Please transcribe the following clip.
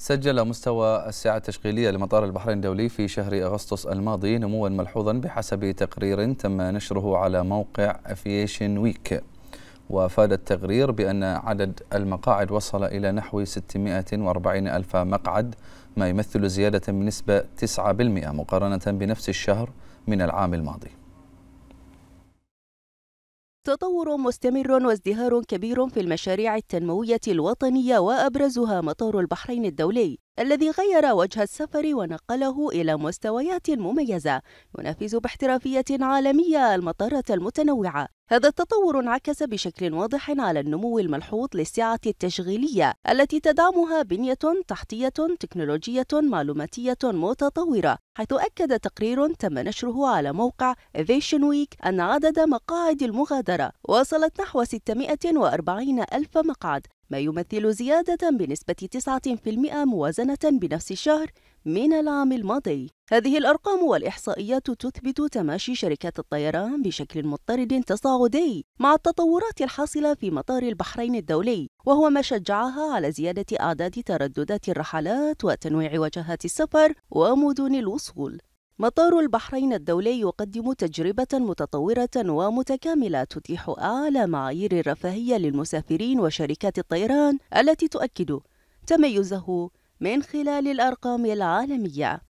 سجل مستوى السعة التشغيلية لمطار البحرين الدولي في شهر أغسطس الماضي نموا ملحوظا بحسب تقرير تم نشره على موقع أفيشن ويك وفاد التقرير بأن عدد المقاعد وصل إلى نحو 640 ألف مقعد ما يمثل زيادة بنسبة 9% مقارنة بنفس الشهر من العام الماضي تطور مستمر وازدهار كبير في المشاريع التنموية الوطنية وأبرزها مطار البحرين الدولي الذي غير وجه السفر ونقله إلى مستويات مميزة ينافس باحترافية عالمية المطارة المتنوعة هذا التطور انعكس بشكل واضح على النمو الملحوظ للسعة التشغيلية التي تدعمها بنية تحتية تكنولوجية معلوماتية متطورة حيث أكد تقرير تم نشره على موقع Aviation Week أن عدد مقاعد المغادرة وصلت نحو 640 ألف مقعد ما يمثل زيادة بنسبة 9% موازنة بنفس الشهر من العام الماضي هذه الأرقام والإحصائيات تثبت تماشي شركات الطيران بشكل مضطرد تصاعدي مع التطورات الحاصلة في مطار البحرين الدولي وهو ما شجعها على زيادة أعداد ترددات الرحلات وتنويع وجهات السفر ومدن الوصول مطار البحرين الدولي يقدم تجربة متطورة ومتكاملة تتيح أعلى معايير الرفاهية للمسافرين وشركات الطيران التي تؤكد تميزه من خلال الأرقام العالمية